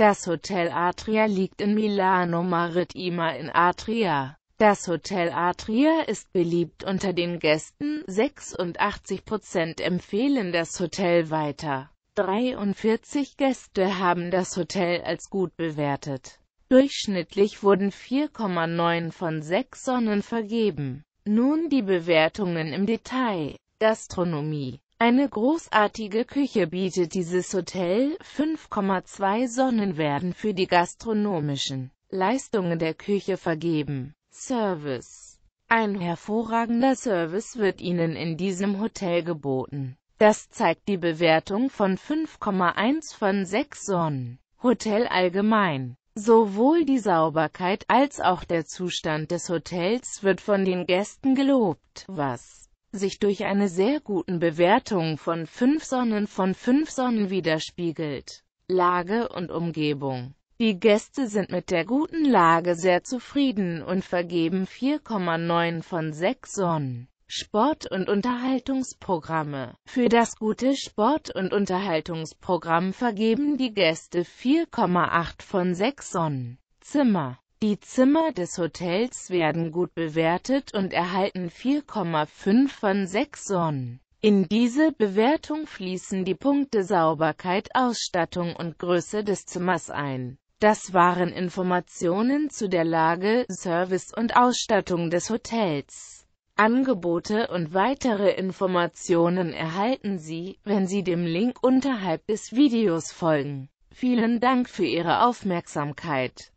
Das Hotel Atria liegt in Milano Maritima in Atria. Das Hotel Atria ist beliebt unter den Gästen, 86% empfehlen das Hotel weiter. 43 Gäste haben das Hotel als gut bewertet. Durchschnittlich wurden 4,9 von 6 Sonnen vergeben. Nun die Bewertungen im Detail. Gastronomie eine großartige Küche bietet dieses Hotel, 5,2 Sonnen werden für die gastronomischen Leistungen der Küche vergeben. Service Ein hervorragender Service wird Ihnen in diesem Hotel geboten. Das zeigt die Bewertung von 5,1 von 6 Sonnen. Hotel allgemein Sowohl die Sauberkeit als auch der Zustand des Hotels wird von den Gästen gelobt, was sich durch eine sehr guten Bewertung von 5 Sonnen von 5 Sonnen widerspiegelt. Lage und Umgebung Die Gäste sind mit der guten Lage sehr zufrieden und vergeben 4,9 von 6 Sonnen. Sport- und Unterhaltungsprogramme. Für das gute Sport- und Unterhaltungsprogramm vergeben die Gäste 4,8 von 6 Sonnen. Zimmer die Zimmer des Hotels werden gut bewertet und erhalten 4,5 von 6 Sonnen. In diese Bewertung fließen die Punkte Sauberkeit, Ausstattung und Größe des Zimmers ein. Das waren Informationen zu der Lage, Service und Ausstattung des Hotels. Angebote und weitere Informationen erhalten Sie, wenn Sie dem Link unterhalb des Videos folgen. Vielen Dank für Ihre Aufmerksamkeit.